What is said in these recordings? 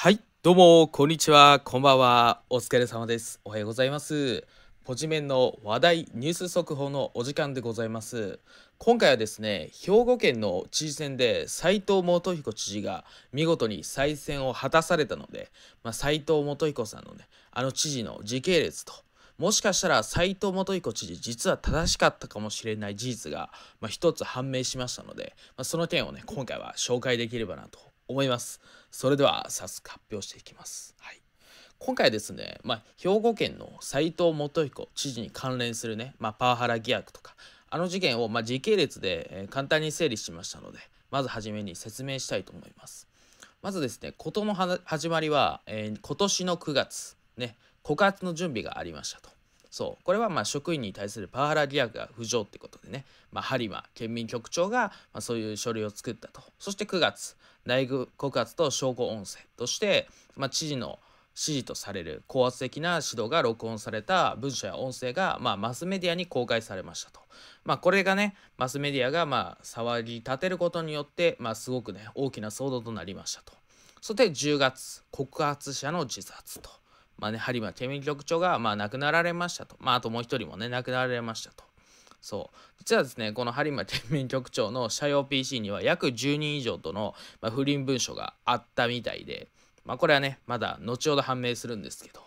はい、どうも、こんにちは、こんばんは、お疲れ様です。おはようございます。ポジメンの話題ニュース速報のお時間でございます。今回はですね、兵庫県の知事選で斉藤元彦知事が見事に再選を果たされたので、まあ、斉藤元彦さんのね、あの知事の時系列と、もしかしたら斎藤元彦知事実は正しかったかもしれない事実が、まあ、一つ判明しましたので、まあ、その件をね今回は紹介できればなと思います。それでは早速発表していきます。はい、今回ですね、まあ、兵庫県の斎藤元彦知事に関連するね、まあ、パワハラ疑惑とか、あの事件をま時系列で簡単に整理しましたので、まずはじめに説明したいと思います。まずですね、事の始まりは、えー、今年の9月、ね、告発の準備がありましたと。そうこれはまあ職員に対するパワハラ疑惑が浮上ってことでね、まあ、播磨県民局長がまそういう書類を作ったとそして9月内部告発と証拠音声として、まあ、知事の指示とされる高圧的な指導が録音された文書や音声が、まあ、マスメディアに公開されましたと。まあ、これがね、マスメディアが、まあ、騒ぎ立てることによって、まあ、すごくね、大きな騒動となりましたと。そして10月、告発者の自殺と。まあね、播磨県民局長が、まあ、亡くなられましたと。まあ、あともう一人もね、亡くなられましたと。そう。実はですね、この播磨県民局長の社用 PC には約10人以上との、まあ、不倫文書があったみたいで、まあ、これはね、まだ後ほど判明するんですけど、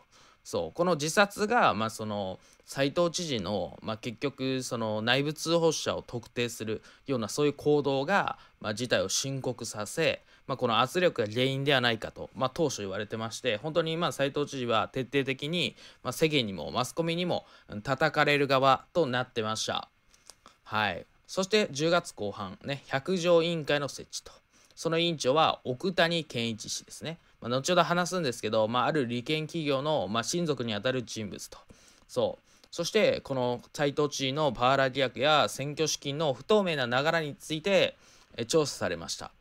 そう、この自殺が、まあ、その、斎藤知事の、まあ、結局、その内部通報者を特定するような、そういう行動が、まあ、事態を深刻させ、まあ、この圧力が原因ではないかと、まあ、当初言われてまして本当にま斉藤知事は徹底的に、まあ、世間にもマスコミにも叩かれる側となってました。はいそして10月後半ね百条委員会の設置とその委員長は奥谷健一氏ですね、ま後ほど話すんですけど、まあ、ある利権企業の、ま親族にあたる人物とそうそしてこの斎藤知事のパワララ疑惑や選挙資金の不透明な流れについて調査されました。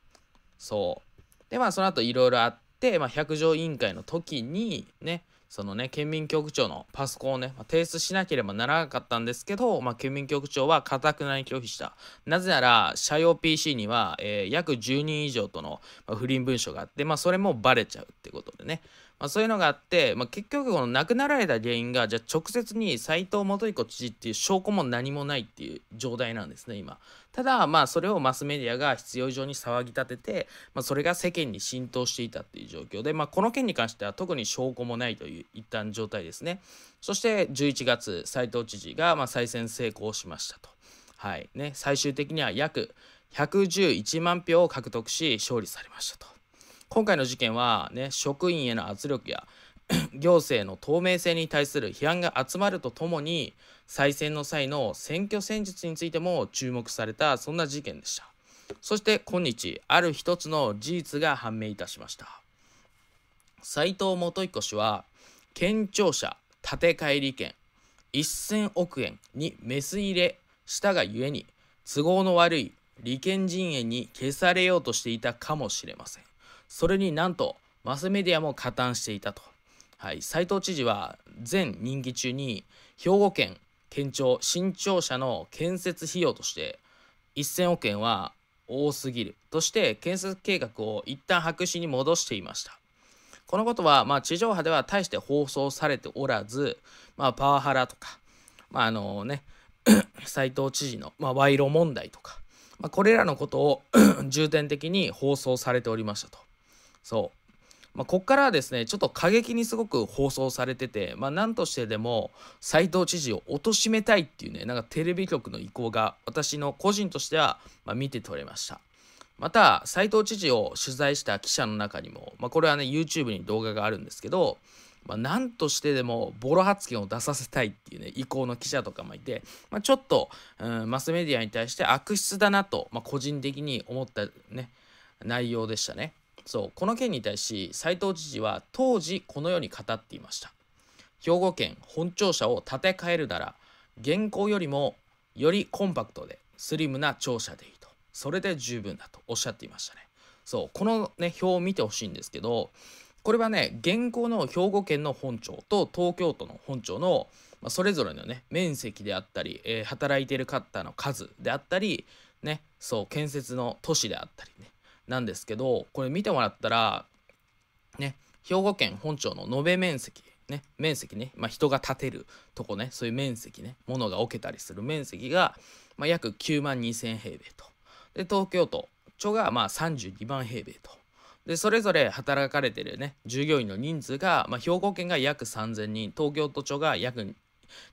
そう。でまあその後いろいろあって、まあ、百条委員会の時にねそのね県民局長のパソコンをね、まあ、提出しなければならなかったんですけど、まあ、県民局長はかたくなに拒否したなぜなら社用 PC には、えー、約10人以上との、不倫文書があって、まあ、それもバレちゃうってことでね、まあ、そういうのがあって、まあ、結局この亡くなられた原因がじゃあ直接に斎藤元彦知事っていう証拠も何もないっていう状態なんですね今ただまあそれをマスメディアが必要以上に騒ぎ立てて、まあ、それが世間に浸透していたっていう状況で、まあ、この件に関しては特に証拠もないという一旦状態ですねそして11月斎藤知事がまあ再選成功しましたとはいね最終的には約111万票を獲得し勝利されましたと。今回の事件は、ね、職員への圧力や 行政の透明性に対する批判が集まるとともに再選の際の選挙戦術についても注目されたそんな事件でしたそして今日ある一つの事実が判明いたしました斎藤元彦氏は県庁舎建て替え利権1000億円にメス入れしたがゆえに都合の悪い利権陣営に消されようとしていたかもしれませんそれになんとマスメディアも加担していたと。はい、斉藤知事は前任期中に兵庫県県庁新庁舎の建設費用として1000億円は多すぎるとして建設計画を一旦白紙に戻していましたこのことは、まあ、地上波では大して放送されておらず、まあ、パワハラとか、まあ、あのね 斉藤知事の、まあ、賄賂問題とか、まあ、これらのことを 重点的に放送されておりましたとそう。まあ、こっからはですね、ちょっと過激にすごく放送されてて、まあ、なんとしてでも斎藤知事を貶めたいっていうね、なんかテレビ局の意向が私の個人としては、ま見て取れました。また、斎藤知事を取材した記者の中にも、まあ、これはね、YouTube に動画があるんですけど、まあ、なんとしてでもボロ発言を出させたいっていうね意向の記者とかもいて、まあ、ちょっと、うん、マスメディアに対して悪質だなと、まあ、個人的に思ったね内容でしたね。そうこの件に対し斎藤知事は当時このように語っていました兵庫県本庁舎を建て替えるなら現行よりもよりコンパクトでスリムな庁舎でいいとそれで十分だとおっしゃっていましたねそうこのね表を見てほしいんですけどこれはね現行の兵庫県の本庁と東京都の本庁の、まあ、それぞれのね面積であったり、えー、働いてる方の数であったりねそう建設の都市であったりねなんですけどこれ見てもらったらね兵庫県本町の延べ面積ね面積ね、まあ、人が建てるとこねそういう面積ね物が置けたりする面積が、まあ、約9万2,000平米とで東京都庁がまあ32万平米とでそれぞれ働かれてるね従業員の人数が、まあ、兵庫県が約3,000人東京都庁が約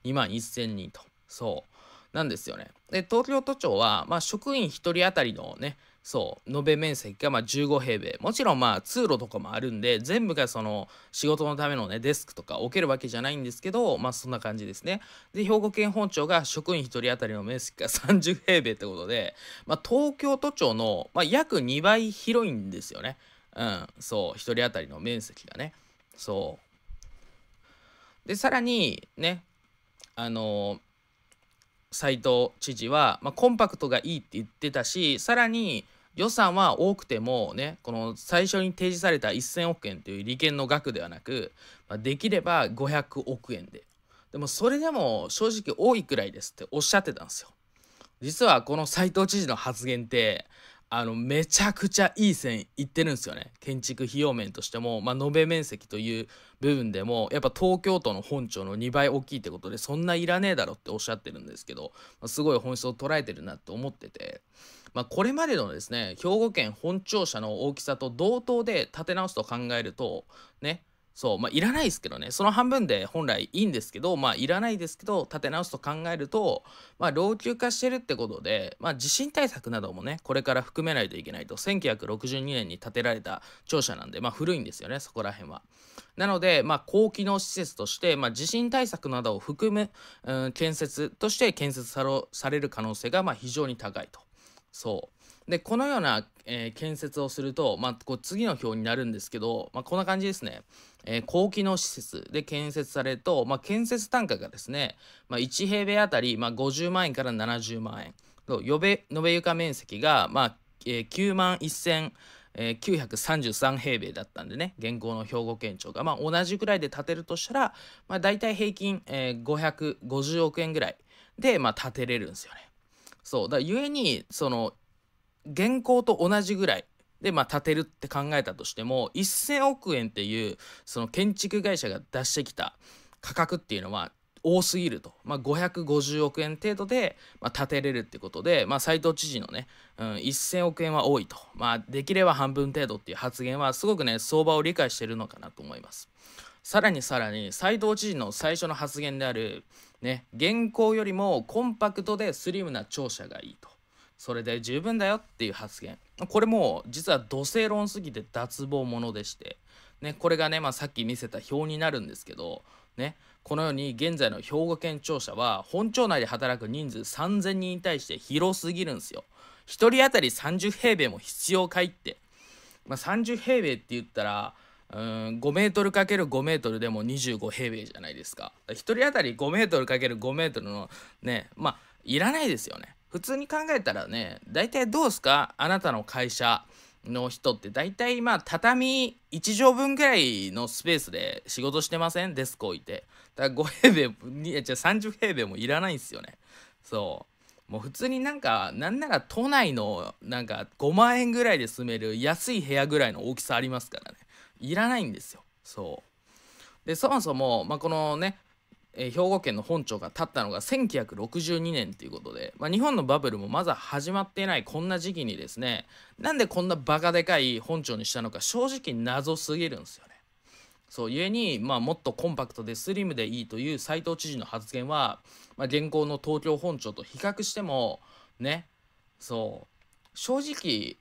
2万1,000人とそうなんですよね。で東京都庁は、まあ、職員1人当たりのねそう延べ面積がま15平米もちろんまあ通路とかもあるんで全部がその仕事のためのねデスクとか置けるわけじゃないんですけどまあそんな感じですねで兵庫県本庁が職員1人当たりの面積が30平米ってことで、まあ、東京都庁の、ま約2倍広いんですよねうんそう1人当たりの面積がねそうでさらにねあの斎藤知事は、まあ、コンパクトがいいって言ってたしさらに予算は多くてもねこの最初に提示された1,000億円という利権の額ではなく、まあ、できれば500億円ででもそれでも正直多いくらいですっておっしゃってたんですよ。実はこの斉藤知事の発言ってあのめちゃくちゃいい線いってるんですよね建築費用面としても、まあ、延べ面積という部分でもやっぱ東京都の本庁の2倍大きいってことでそんないらねえだろっておっしゃってるんですけど、まあ、すごい本質を捉えてるなって思っててまあ、これまでのですね、兵庫県本庁舎の大きさと同等で建て直すと考えると、ね、そう、まあ、いらないですけどね、その半分で本来いいんですけど、まあ、いらないですけど、立て直すと考えると、まあ、老朽化してるってことで、まあ、地震対策などもね、これから含めないといけないと、1962年に建てられた庁舎なんで、まあ、古いんですよね、そこら辺は。なので、まあ、高機能施設として、まあ、地震対策などを含む、うん、建設として建設される可能性が、まあ、非常に高いと。そう。で、このような、えー、建設をすると、まあ、こう次の表になるんですけど、まあ、こんな感じですね。えー、高機能施設で建設されると、まあ、建設単価がですね、まあ、1平米あたり、まあ、50万円から70万円。延べ、延べ床面積が、まあ、えー、9万1000、え933平米だったんでね、現行の兵庫県庁が、まあ、同じくらいで建てるとしたら、まあ、大体平均、えー、550億円ぐらいで、まあ、建てれるんですよね。そうだゆえにその現行と同じぐらいでまあ建てるって考えたとしても1,000億円っていうその建築会社が出してきた価格っていうのは多すぎると、まあ、550億円程度で、まあ、建てれるってことで、まあ、斉藤知事のね、うん、1000億円は多いと、まあ、できれば半分程度っていう発言はすごくね相場を理解してるのかなと思いますさらにさらに斉藤知事の最初の発言であるね、現行よりもコンパクトでスリムな庁舎がいいと。それで十分だよっていう発言。これも実は土星論すぎて脱帽ものでして、ね、これがね、まあ、さっき見せた表になるんですけど、ね、このように現在の兵庫県庁舎は本庁内で働く人数3000人に対して広すぎるんですよ。1人当たり30平米も必要かいって。まあ、30平米って言ったら、うん5メートル ×5 メートルでも25平米じゃないですか1人当たり5メートル ×5 メートルのねまあいらないですよね普通に考えたらね大体どうすかあなたの会社の人って大体まあ畳1畳分ぐらいのスペースで仕事してませんデスク置いてだから5平米じゃ30平米もいらないんですよねそうもう普通になんかなんなら都内のなんか5万円ぐらいで住める安い部屋ぐらいの大きさありますからねいらないんですよ。そう。で、そもそも、まあ、このね、えー、兵庫県の本庁が建ったのが1962年ということで、まあ、日本のバブルもまだ始まっていないこんな時期にですね、なんでこんなバカでかい本庁にしたのか正直謎すぎるんですよね。そう、ゆえに、まあ、もっとコンパクトでスリムでいいという斎藤知事の発言は、まあ、現行の東京本庁と比較しても、ね、そう、正直、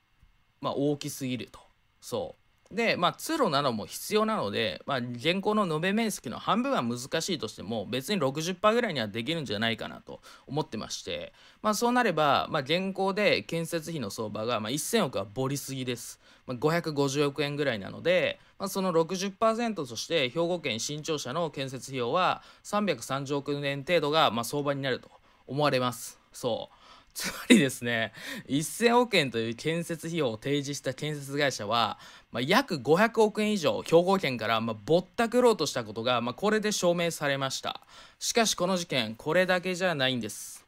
まあ、大きすぎると。そう。で、まあ、通路なども必要なので、まあ、現行の延べ面積の半分は難しいとしても別に60%ぐらいにはできるんじゃないかなと思ってまして、まあ、そうなれば、まあ、現行で建設費の相場が、まあ、1000億はボりすぎです、まあ、550億円ぐらいなので、まあ、その60%として兵庫県新庁舎の建設費用は330億円程度が、まあ、相場になると思われますそうつまりですね、1000億円という建設費用を提示した建設会社は、まあ、約500億円以上兵庫県から、まあ、ぼったくろうとしたことが、まあ、これで証明されました。しかしこの事件、これだけじゃないんです。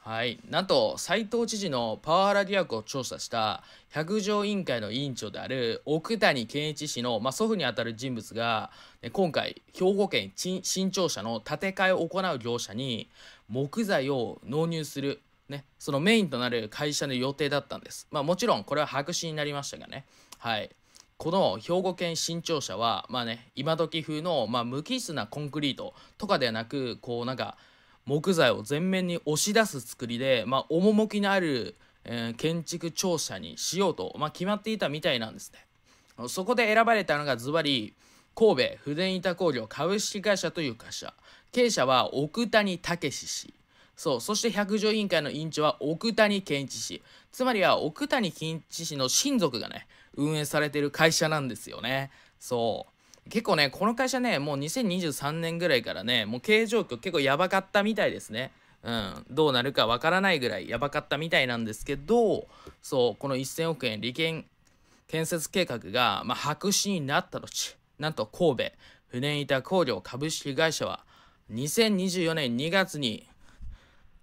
はい、なんと斎藤知事のパワハラ疑惑を調査した百条委員会の委員長である奥谷健一氏の、まあ、祖父にあたる人物が今回兵庫県新庁舎の建て替えを行う業者に木材を納入するね、そのメインとなる会社の予定だったんです。まあもちろんこれは白紙になりましたがね、はい。この兵庫県新庁舎は、まあね、今時風の、まあ、無機質なコンクリートとかではなく、こうなんか木材を前面に押し出す作りで、まあ趣のある、えー、建築庁舎にしようと、まあ、決まっていたみたいなんですね。そこで選ばれたのがズバリ、神戸不電板工業株式会社という会社。経営者は奥谷武氏そう、そして百条委員会の委員長は奥谷健一氏。つまりは奥谷健一氏の親族がね、運営されてる会社なんですよね。そう。結構ね、この会社ね、もう2023年ぐらいからね、もう経営状況結構やばかったみたいですね。うん、どうなるかわからないぐらいやばかったみたいなんですけど、そう、この1000億円利権建設計画が、まあ、白紙になった後、なんと神戸、船板工業株式会社は、2024年2月に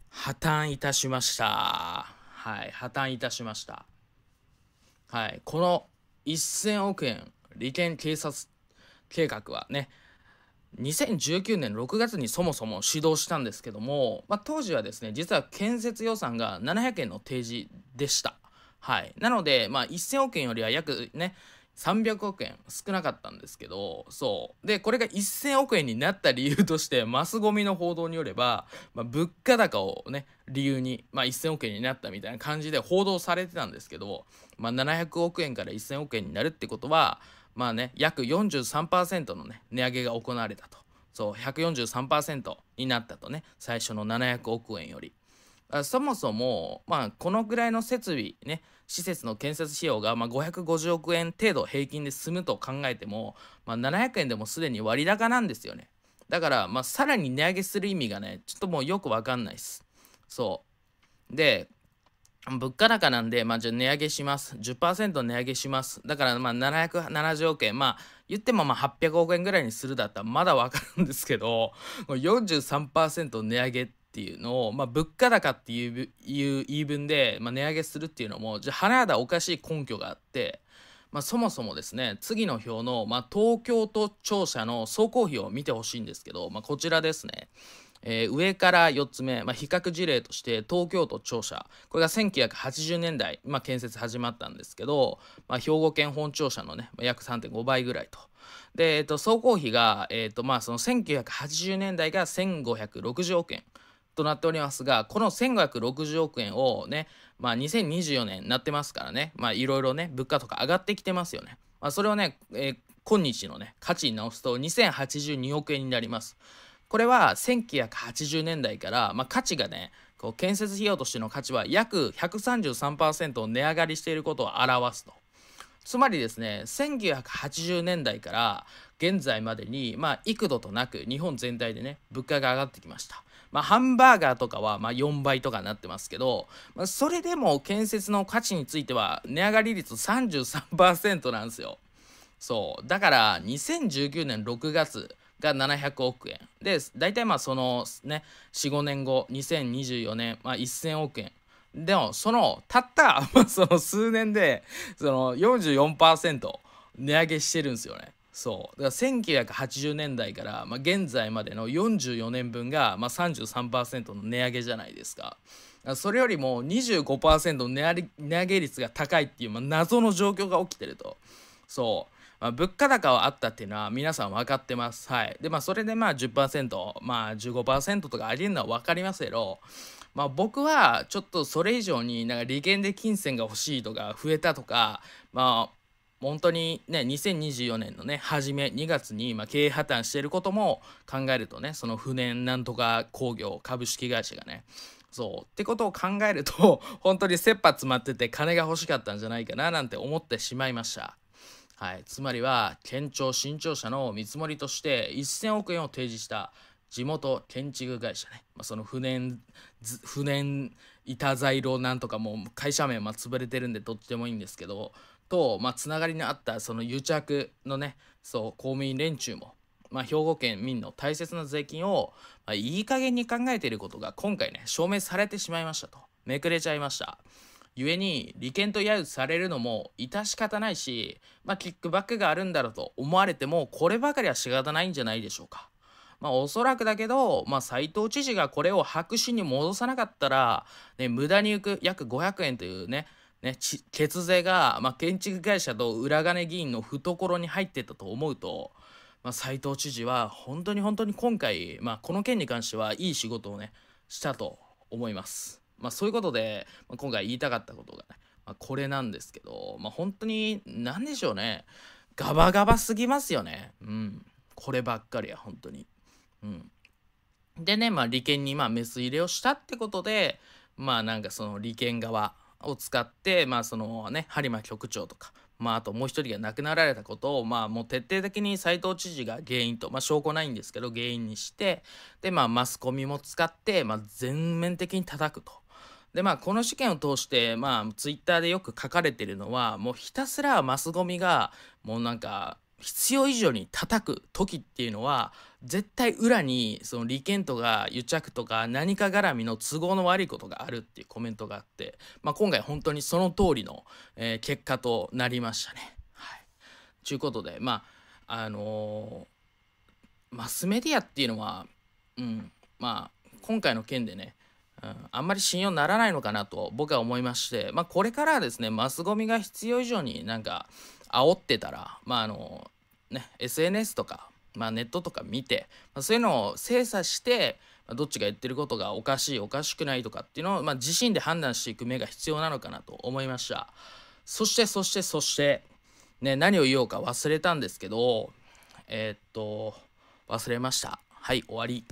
破綻いたしました。はい、破綻いたしました。はい、この1000億円利権警察計画はね、2019年6月にそもそも始動したんですけども、まあ、当時はですね、実は建設予算が700円の提示でした。はい。なので、まあ、1000億円よりは約ね、300億円少なかったんですけどそうでこれが1000億円になった理由として マスゴミの報道によれば、まあ、物価高をね理由に、まあ、1000億円になったみたいな感じで報道されてたんですけど、まあ、700億円から1000億円になるってことはまあね約43%のね値上げが行われたとそう143%になったとね最初の700億円よりそもそも、まあ、このぐらいの設備、ね、施設の建設費用が、まあ、550億円程度平均で済むと考えても、まあ、700円でもすでに割高なんですよね。だから、まあ、さらに値上げする意味がね、ちょっともうよくわかんないです。そう。で、物価高なんで、まあ、じゃあ値上げします。10%値上げします。だから、まあ、770億円。まあ、言っても、まあ、800億円ぐらいにするだったら、まだわかるんですけど、43%値上げっっていうのを、まあ、物価高っていういう言い分で、まあ、値上げするっていうのもじゃあ払おかしい根拠があって、まあ、そもそもですね次の表の、まあ、東京都庁舎の総工費を見てほしいんですけど、まあ、こちらですね。えー、上から4つ目、まあ、比較事例として東京都庁舎これが1980年代、まあ、建設始まったんですけど、まあ、兵庫県本庁舎のね、約3.5倍ぐらいと。で、えと総工費が、えーとまあ、その1980年代が1560億円。となっておりますが、この1560億円をね、まあ2024年になってますからね、まあいろいろね、物価とか上がってきてますよね。まあ、それをね、えー、今日のね、価値に直すと2082億円になります。これは1980年代から、まあ、価値がね、こう建設費用としての価値は約133%値上がりしていることを表すと。つまりですね、1980年代から現在までに、まあ、幾度となく日本全体でね、物価が上がってきました。まあ、ハンバーガーとかはま4倍とかになってますけど、まあ、それでも建設の価値については値上がり率33%なんですよ。そうだから2019年6月が700億円で大体まあそのね45年後2024年、まあ、1000億円でもそのたった、まあ、その数年でその44%値上げしてるんですよね。そうだから1980年代から、まあ、現在までの44年分が、まあ、33%の値上げじゃないですか。それよりも25%の値上げ率が高いっていう、まあ、謎の状況が起きてると。そう。まあ、物価高はあったっていうのは皆さん分かってます。はい。で、まあ、それでまあ10%、まあ15%とか上げるのは分かりますけど、まあ、僕はちょっとそれ以上になんか利権で金銭が欲しいとか増えたとか、まあ、本当にね2024年のね初め2月に今経営破綻していることも考えるとねその不燃なんとか工業株式会社がねそうってことを考えると 本当に切羽詰まってて金が欲しかったんじゃないかななんて思ってしまいましたはいつまりは県庁新庁舎の見積もりとして1000億円を提示した地元建築会社ね、まあ、その不燃不燃板材料なんとかもう会社名は潰れてるんでどっちでもいいんですけどと、まあ、つながりのあったその癒着のねそう公務員連中も、まあ、兵庫県民の大切な税金を、まあ、いい加減に考えていることが今回ね証明されてしまいましたとめくれちゃいました。故に利権と揶揄されるのも致し方ないし、まあ、キックバックがあるんだろうと思われてもこればかりは仕方ないんじゃないでしょうか。まあ、おそらくだけど、まあ、斉藤知事がこれを白紙に戻さなかったら、ね、無駄に行く約500円というね、ね、血税が、まあ、建築会社と裏金議員の懐に入ってたと思うと、まあ、斉藤知事は本当に本当に今回、まあ、この件に関してはいい仕事をねしたと思います。まあ、そういうことで、まあ、今回言いたかったことがね、まあ、これなんですけど、まあ、本当に何でしょうねガバガバすぎますよね。うん、こればっかりは本当に。うん、でね、まあ、利権にまあメス入れをしたってことでまあなんかその利権側を使って、まあそのね、播磨局長とか、まあ、あともう一人が亡くなられたことを、まあ、もう徹底的に斎藤知事が原因と、まあ、証拠ないんですけど、原因にして、で、まあ、マスコミも使って、まあ、全面的に叩くと。で、まあ、この事件を通して、まあ、ツイッターでよく書かれてるのは、もうひたすらマスゴミが、もうなんか、必要以上に叩く時っていうのは絶対裏にその利権とか癒着とか何か絡みの都合の悪いことがあるっていうコメントがあって、まあ、今回本当にその通りの、えー、結果となりましたね。はい、ということでまああのー、マスメディアっていうのは、うんまあ、今回の件でねうん、あんまり信用ならないのかなと僕は思いまして、まあ、これからはですねマスゴミが必要以上になんか煽ってたら、まああのね、SNS とか、まあ、ネットとか見て、まあ、そういうのを精査して、まあ、どっちが言ってることがおかしいおかしくないとかっていうのを、まあ、自身で判断していく目が必要なのかなと思いましたそしてそしてそしてね何を言おうか忘れたんですけどえー、っと忘れましたはい終わり